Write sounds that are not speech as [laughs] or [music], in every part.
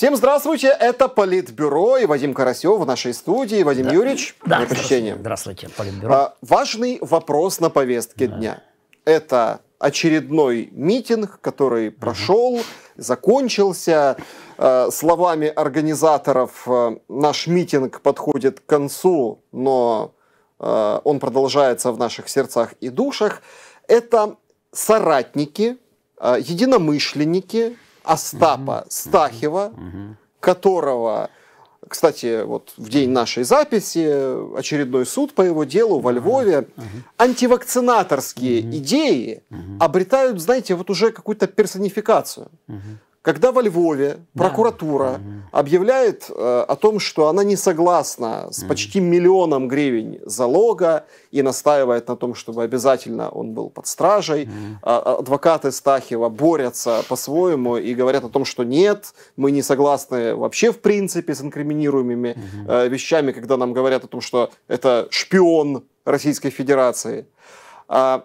Всем здравствуйте, это Политбюро и Вадим Карасев в нашей студии. Вадим да. Юрьевич, да, здравствуйте, здравствуйте, Политбюро. А, важный вопрос на повестке да. дня. Это очередной митинг, который прошел, угу. закончился. А, словами организаторов а, наш митинг подходит к концу, но а, он продолжается в наших сердцах и душах. Это соратники, единомышленники, Остапа Стахева, которого кстати, вот в день нашей записи очередной суд по его делу во Львове. uh Антивакцинаторские uh идеи uh обретают, знаете, вот уже какую-то персонификацию. Когда во Львове прокуратура да. объявляет э, о том, что она не согласна с почти миллионом гривен залога и настаивает на том, чтобы обязательно он был под стражей, а, а, адвокаты Стахева борются по-своему и говорят о том, что нет, мы не согласны вообще в принципе с инкриминируемыми э, вещами, когда нам говорят о том, что это шпион Российской Федерации. А,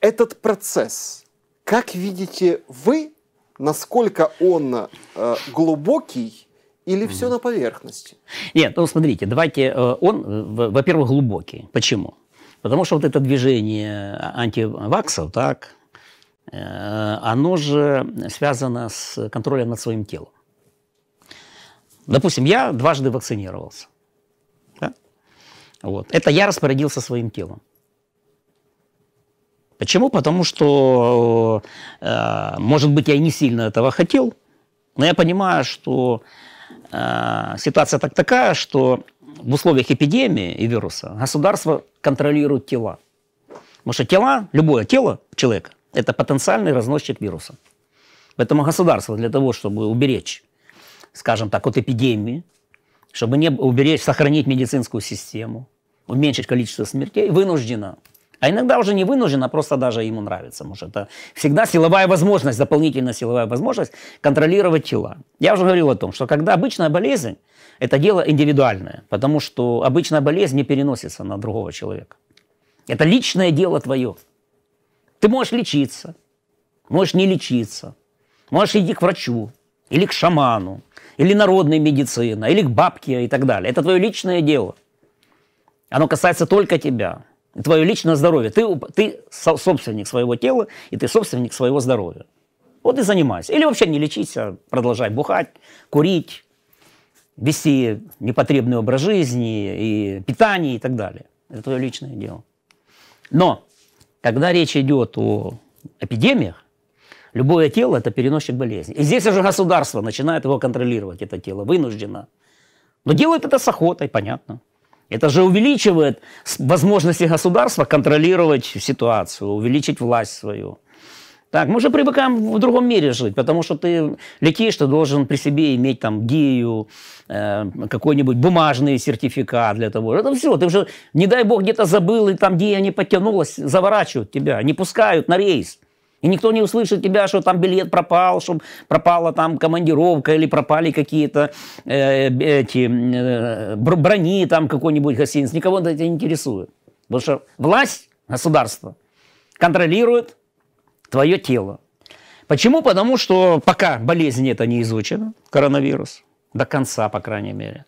этот процесс, как видите вы, насколько он э, глубокий или все на поверхности? Нет, ну смотрите, давайте, э, он, э, во-первых, глубокий. Почему? Потому что вот это движение антиваксов, так, э, оно же связано с контролем над своим телом. Допустим, я дважды вакцинировался. Да? Вот. Это я распорядился своим телом. Почему? Потому что, э, может быть, я и не сильно этого хотел, но я понимаю, что э, ситуация так такая, что в условиях эпидемии и вируса государство контролирует тела. Потому что тела, любое тело человека, это потенциальный разносчик вируса. Поэтому государство для того, чтобы уберечь, скажем так, от эпидемии, чтобы не уберечь, сохранить медицинскую систему, уменьшить количество смертей, вынуждено а иногда уже не вынужден, а просто даже ему нравится. Может, это всегда силовая возможность, дополнительная силовая возможность контролировать тела. Я уже говорил о том, что когда обычная болезнь, это дело индивидуальное, потому что обычная болезнь не переносится на другого человека. Это личное дело твое. Ты можешь лечиться, можешь не лечиться, можешь идти к врачу, или к шаману, или народной медицина, или к бабке и так далее. Это твое личное дело. Оно касается только тебя твое личное здоровье. Ты, ты собственник своего тела, и ты собственник своего здоровья. Вот и занимайся. Или вообще не лечись, а продолжай бухать, курить, вести непотребный образ жизни и питание и так далее. Это твое личное дело. Но когда речь идет о эпидемиях, любое тело – это переносчик болезни. И здесь уже государство начинает его контролировать, это тело, вынуждено. Но делают это с охотой, понятно. Это же увеличивает возможности государства контролировать ситуацию, увеличить власть свою. Так, мы же привыкаем в другом мире жить, потому что ты летишь, ты должен при себе иметь там гею, э, какой-нибудь бумажный сертификат для того. Это все, ты уже, не дай бог, где-то забыл, и там гея не подтянулась, заворачивают тебя, не пускают на рейс. И никто не услышит тебя, что там билет пропал, что пропала там командировка или пропали какие-то э, эти э, брони там какой-нибудь гостиниц. Никого это не интересует. Потому что власть, государство контролирует твое тело. Почему? Потому что пока болезнь это не изучена, коронавирус, до конца, по крайней мере.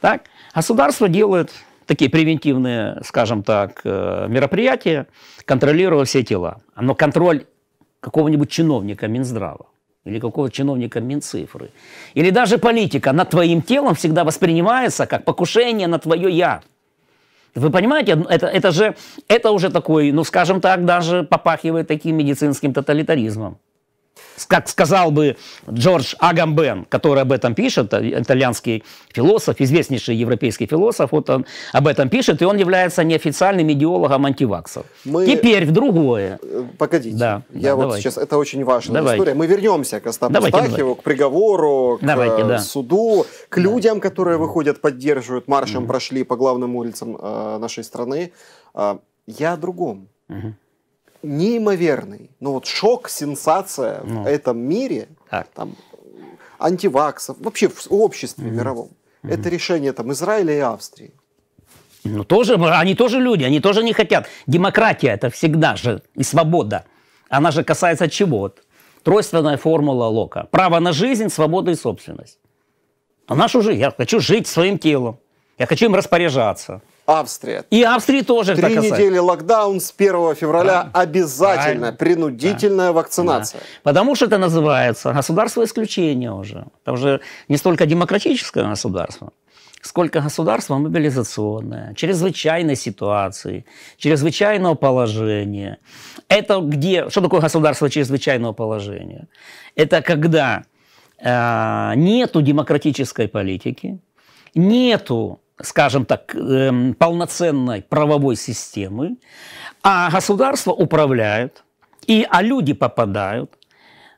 Так? Государство делает такие превентивные, скажем так, э, мероприятия, контролируя все тела. Но контроль какого-нибудь чиновника Минздрава или какого то чиновника Минцифры, или даже политика над твоим телом всегда воспринимается как покушение на твое «я». Вы понимаете, это, это же, это уже такой, ну, скажем так, даже попахивает таким медицинским тоталитаризмом как сказал бы Джордж Агамбен, который об этом пишет, итальянский философ, известнейший европейский философ, вот он об этом пишет, и он является неофициальным идеологом антиваксов. Мы... Теперь в другое. Э, погодите, да, я да, вот давайте. сейчас, это очень важная давайте. история. Мы вернемся к Остапу Стахеву, к приговору, к давайте, э, да. суду, к да. людям, которые выходят, поддерживают, маршем угу. прошли по главным улицам э, нашей страны. Э, я о другом. Угу неимоверный. Ну вот шок, сенсация ну. в этом мире, так. там, антиваксов, вообще в обществе mm-hmm. мировом. Mm-hmm. Это решение там Израиля и Австрии. Ну тоже, они тоже люди, они тоже не хотят. Демократия это всегда же и свобода. Она же касается чего? Вот, тройственная формула Лока. Право на жизнь, свобода и собственность. А нашу жизнь. Я хочу жить своим телом. Я хочу им распоряжаться. Австрия. И Австрии тоже Три это недели локдаун с 1 февраля да. обязательно, да. принудительная да. вакцинация. Да. Потому что это называется государство исключения уже. Потому что не столько демократическое государство, сколько государство мобилизационное, чрезвычайной ситуации, чрезвычайного положения. Это где... Что такое государство чрезвычайного положения? Это когда э, нету демократической политики, нету скажем так, эм, полноценной правовой системы, а государство управляют, и, а люди попадают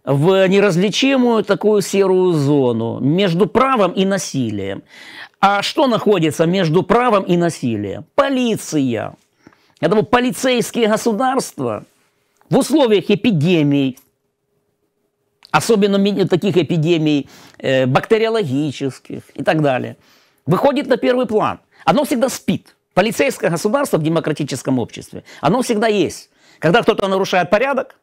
в неразличимую такую серую зону между правом и насилием. А что находится между правом и насилием? Полиция. Это вот полицейские государства в условиях эпидемий, особенно таких эпидемий э, бактериологических и так далее – выходит на первый план. Оно всегда спит. Полицейское государство в демократическом обществе, оно всегда есть. Когда кто-то нарушает порядок,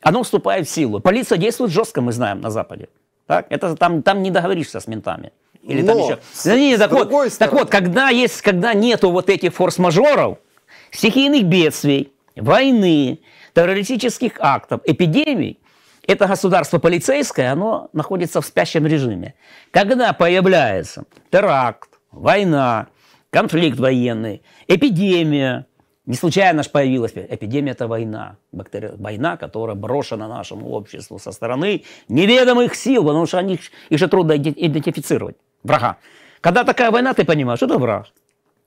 оно вступает в силу. Полиция действует жестко, мы знаем, на Западе. Так? Это там, там не договоришься с ментами. Или Но, там еще. С, не, не, так, вот, стороны. так вот, когда, есть, когда нету вот этих форс-мажоров, стихийных бедствий, войны, террористических актов, эпидемий, это государство полицейское, оно находится в спящем режиме. Когда появляется теракт, война, конфликт военный, эпидемия, не случайно же появилась эпидемия, это война. Бактери... Война, которая брошена нашему обществу со стороны неведомых сил, потому что они, их же трудно идентифицировать, врага. Когда такая война, ты понимаешь, это враг.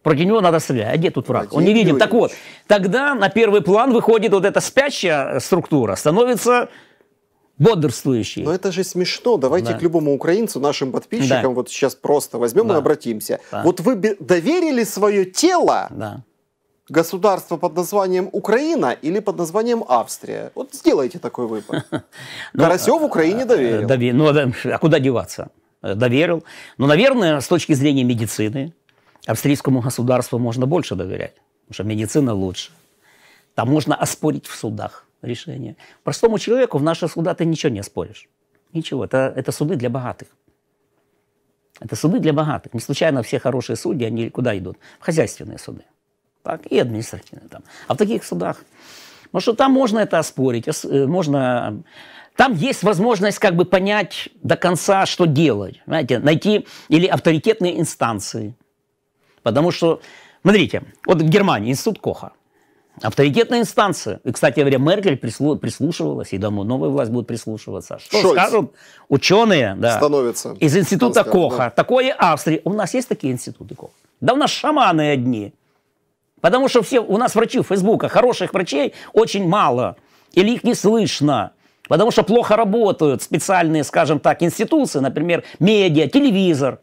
Против него надо стрелять. А где тут враг? Он не видим. Так вот, тогда на первый план выходит вот эта спящая э, структура, становится бодрствующие. Но это же смешно. Давайте да. к любому украинцу, нашим подписчикам, да. вот сейчас просто возьмем да. и обратимся. Да. Вот вы доверили свое тело да. государству под названием Украина или под названием Австрия? Вот сделайте такой выбор. [laughs] Ну, Карасев Украине э, э, доверил. Ну, а, а куда деваться? Э, доверил. Но, ну, наверное, с точки зрения медицины, австрийскому государству можно больше доверять. Потому что медицина лучше. Там можно оспорить в судах решение. Простому человеку в наши суда ты ничего не споришь. Ничего. Это, это суды для богатых. Это суды для богатых. Не случайно все хорошие судьи, они куда идут? В хозяйственные суды. Так, и административные там. А в таких судах... Потому что там можно это оспорить, э, можно... Там есть возможность как бы понять до конца, что делать. Знаете, найти или авторитетные инстанции. Потому что, смотрите, вот в Германии институт Коха – Авторитетная инстанция. И, кстати говоря, Меркель прислушивалась, и думаю, новая власть будет прислушиваться. Что Шольц. скажут ученые да, Становится. из института Становится, Коха? Да. Такое Австрии. У нас есть такие институты Коха? Да у нас шаманы одни. Потому что все, у нас врачи в Фейсбуке, хороших врачей очень мало. Или их не слышно. Потому что плохо работают специальные, скажем так, институции, например, медиа, телевизор.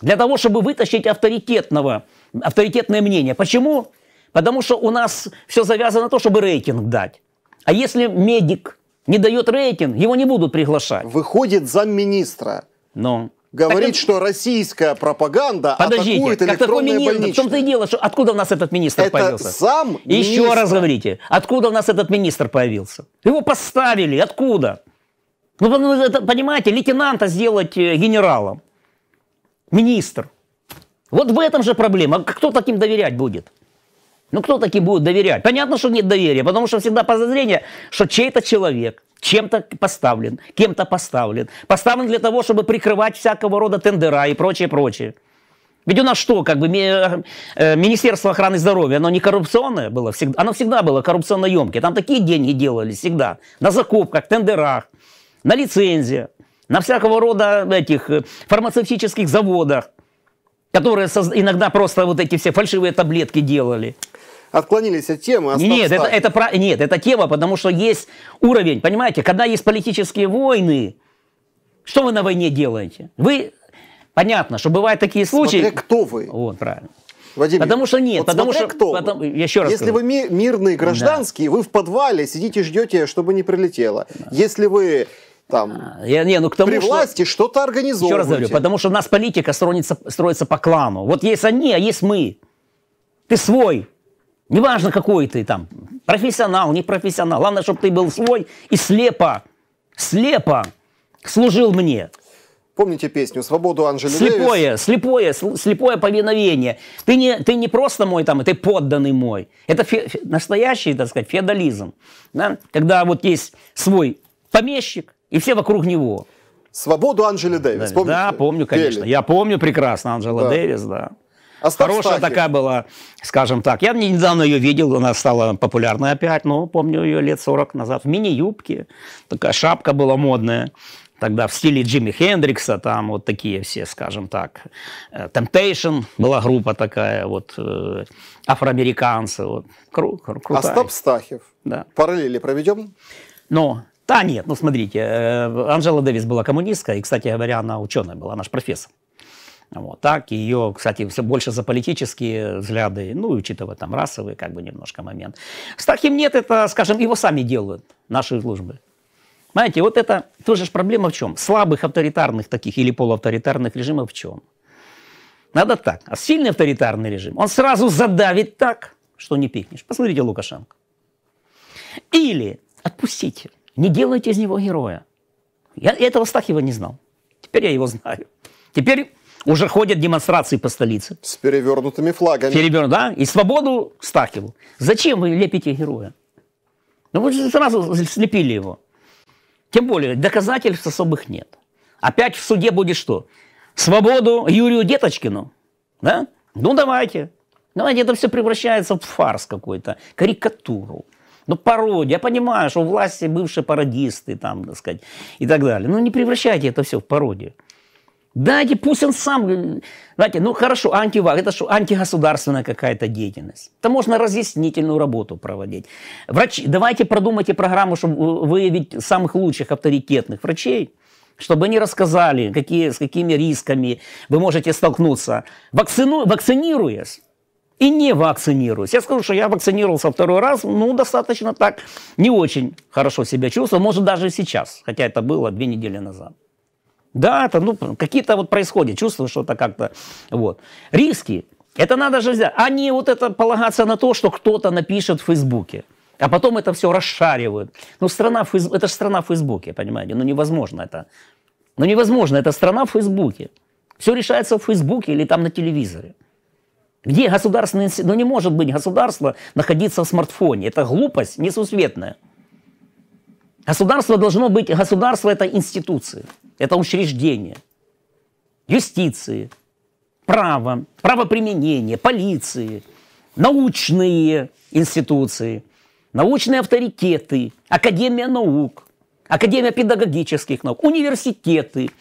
Для того, чтобы вытащить авторитетного, авторитетное мнение. Почему? Потому что у нас все завязано на то, чтобы рейтинг дать. А если медик не дает рейтинг, его не будут приглашать. Выходит замминистра. Но. Говорит, так, э, что российская пропаганда подождите, атакует как такой министр, В том-то и дело, что откуда у нас этот министр Это появился? сам министр. Еще раз говорите, откуда у нас этот министр появился? Его поставили, откуда? Ну, ну понимаете, лейтенанта сделать э, генералом. Министр. Вот в этом же проблема. Кто таким доверять будет? Ну кто таки будет доверять? Понятно, что нет доверия, потому что всегда подозрение, что чей-то человек чем-то поставлен, кем-то поставлен. Поставлен для того, чтобы прикрывать всякого рода тендера и прочее, прочее. Ведь у нас что, как бы, э, Министерство охраны здоровья, оно не коррупционное было всегда, оно всегда было коррупционно емкое. Там такие деньги делали всегда. На закупках, тендерах, на лицензиях, на всякого рода этих э, фармацевтических заводах, которые иногда просто вот эти все фальшивые таблетки делали отклонились от темы. Остав, нет, это, это про... нет, это тема, потому что есть уровень, понимаете, когда есть политические войны, что вы на войне делаете? Вы, понятно, что бывают такие случаи. Смотря кто вы. Вот, правильно. Владимир, потому что нет, вот потому что кто потом, вы. еще раз. Если скажу. вы ми- мирные гражданские, да. вы в подвале сидите ждете, чтобы не прилетело. Да. Если вы там а, Я, не, ну, к тому, при власти что, что-то организовываете. Еще раз говорю, потому что у нас политика строится, строится по клану. Вот есть они, а есть мы. Ты свой. Неважно, какой ты там, профессионал, не профессионал. Главное, чтобы ты был свой и слепо, слепо служил мне. Помните песню «Свободу» Анжели Слепое, Дэвис? слепое, слепое повиновение. Ты не, ты не просто мой там, ты подданный мой. Это фе, настоящий, так сказать, феодализм. Да? Когда вот есть свой помещик, и все вокруг него. «Свободу» Анжели Дэвис, да, помнишь? Да, помню, конечно. Пели. Я помню прекрасно Анжела да. Дэвис, да. Остап а Хорошая Стахи. такая была, скажем так. Я недавно ее видел, она стала популярной опять, но помню ее лет 40 назад. В мини-юбке, такая шапка была модная тогда в стиле Джимми Хендрикса, там вот такие все, скажем так. Э, Temptation была группа такая, вот э, афроамериканцы, вот, кру, кру, а крутая. Остап Стахев. Да. Параллели проведем? Но, да нет, ну смотрите, э, Анжела Дэвис была коммунистка, и, кстати говоря, она ученая была, наш профессор. Вот, так, ее, кстати, все больше за политические взгляды, ну, учитывая там расовые, как бы немножко момент. С Стахим нет, это, скажем, его сами делают, наши службы. Знаете, вот это тоже проблема в чем? Слабых авторитарных таких или полуавторитарных режимов в чем? Надо так. А сильный авторитарный режим, он сразу задавит так, что не пикнешь. Посмотрите Лукашенко. Или отпустите, не делайте из него героя. Я этого Стахева не знал. Теперь я его знаю. Теперь уже ходят демонстрации по столице. С перевернутыми флагами. Перевернут, да? И свободу Стахеву. Зачем вы лепите героя? Ну, вы же сразу слепили его. Тем более, доказательств особых нет. Опять в суде будет что? Свободу Юрию Деточкину? Да? Ну, давайте. Давайте, это все превращается в фарс какой-то, карикатуру. Ну, пародия. Я понимаю, что у власти бывшие пародисты, там, так сказать, и так далее. Но ну, не превращайте это все в пародию. Дайте, пусть он сам... Знаете, э, ну хорошо, антиваг, это что, антигосударственная какая-то деятельность. Это можно разъяснительную работу проводить. Врачи, давайте продумайте программу, чтобы выявить самых лучших авторитетных врачей, чтобы они рассказали, какие, с какими рисками вы можете столкнуться, Вакцину, вакцинируясь и не вакцинируясь. Я скажу, что я вакцинировался второй раз, ну, достаточно так, не очень хорошо себя чувствовал, может, даже сейчас, хотя это было две недели назад. Да, это, ну, какие-то вот происходят, чувствую, что-то как-то, вот. Риски, это надо же взять, а не вот это полагаться на то, что кто-то напишет в Фейсбуке. А потом это все расшаривают. Ну, страна, Фейс... это же страна в Фейсбуке, понимаете? Ну, невозможно это. Ну, невозможно, это страна в Фейсбуке. Все решается в Фейсбуке или там на телевизоре. Где государственные... Ну, не может быть государство находиться в смартфоне. Это глупость несусветная. Государство должно быть... Государство – это институция это учреждения юстиции, право, правоприменение, полиции, научные институции, научные авторитеты, Академия наук, Академия педагогических наук, университеты –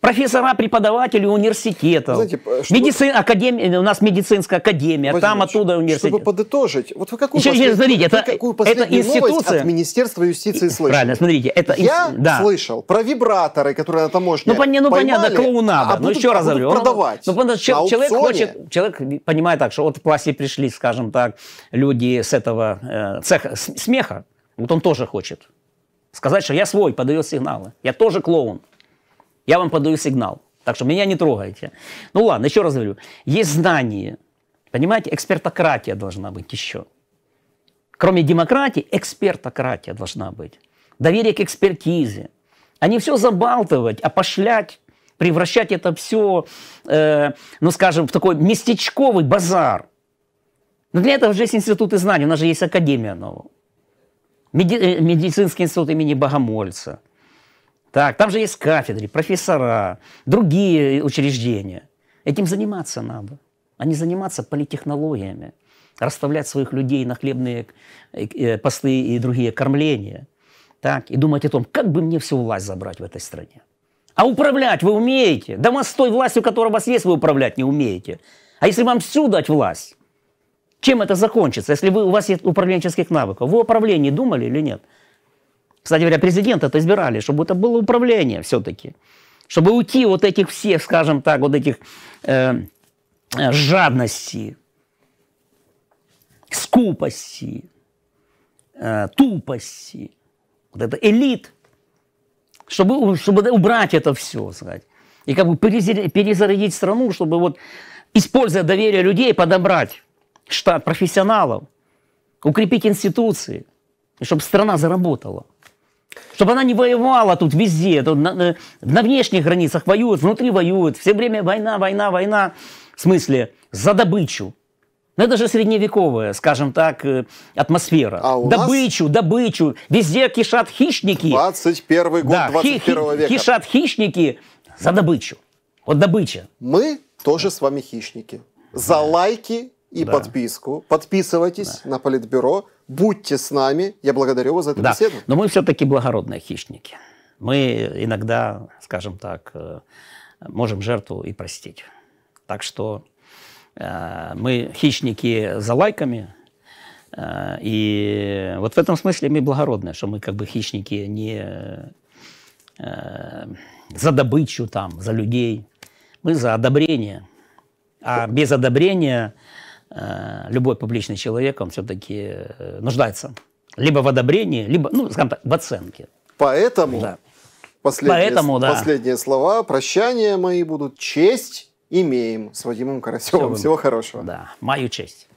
профессора, преподаватели университетов, Знаете, чтобы... медицин, академия, у нас медицинская академия, Владимир там оттуда университет. Чтобы подытожить, вот вы какую, Еще, послед... смотрите, это, вы какую это институция... от Министерства юстиции слышали? Правильно, смотрите. Это Я да. слышал про вибраторы, которые на таможне Ну, поймали, ну понятно, клоунада. А ну, будут, еще раз а говорю. продавать ну, потому, что человек, хочет, человек понимает так, что вот в классе пришли, скажем так, люди с этого э, цеха смеха, вот он тоже хочет сказать, что я свой, подает сигналы, я тоже клоун. Я вам подаю сигнал. Так что меня не трогайте. Ну ладно, еще раз говорю. Есть знание. Понимаете, экспертократия должна быть еще. Кроме демократии, экспертократия должна быть. Доверие к экспертизе. А не все забалтывать, опошлять, превращать это все, э, ну скажем, в такой местечковый базар. Но для этого же есть институты знаний, у нас же есть Академия наук. Э, Медицинский институт имени Богомольца – так, там же есть кафедры, профессора, другие учреждения. Этим заниматься надо, а не заниматься политехнологиями, расставлять своих людей на хлебные э, э, посты и другие кормления. Так, и думать о том, как бы мне всю власть забрать в этой стране. А управлять вы умеете. Да вас с той властью, которая у вас есть, вы управлять не умеете. А если вам всю дать власть, чем это закончится, если вы, у вас нет управленческих навыков? Вы о управлении думали или нет? Кстати говоря, президента-то избирали, чтобы это было управление все-таки. Чтобы уйти вот этих всех, скажем так, вот этих э, э жадности, скупости, э, тупости, вот это элит, чтобы, чтобы убрать это все, сказать. И как бы перезарядить страну, чтобы вот, используя доверие людей, подобрать штат профессионалов, укрепить институции, и чтобы страна заработала чтобы она не воевала тут везде, тут на, э, на, внешних границах воюют, внутри воюют, все время война, война, война, в смысле, за добычу. Но ну, это же средневековая, скажем так, э, атмосфера. А добычу, нас... добычу. Везде кишат хищники. 21 год да, 21 хи- века. Кишат хищники за добычу. Вот добыча. Мы тоже с вами хищники. За да. лайки и да. подписку. Подписывайтесь да. на Политбюро. Будьте с нами. Я благодарю вас за эту да. беседу. Но мы все-таки благородные хищники. Мы иногда, скажем так, э, можем жертву и простить. Так что э, мы хищники за лайками. Э, и вот в этом смысле мы благородные, что мы как бы хищники не э, за добычу, там, за людей. Мы за одобрение. А без одобрения Э, любой публичный человек, он все-таки э, нуждается либо в одобрении, либо, ну, скажем так, в оценке. Поэтому, да. последние, Поэтому да. последние слова, прощания мои будут, честь имеем с Вадимом Карасевым. Всего, Всего хорошего. Да, мою честь.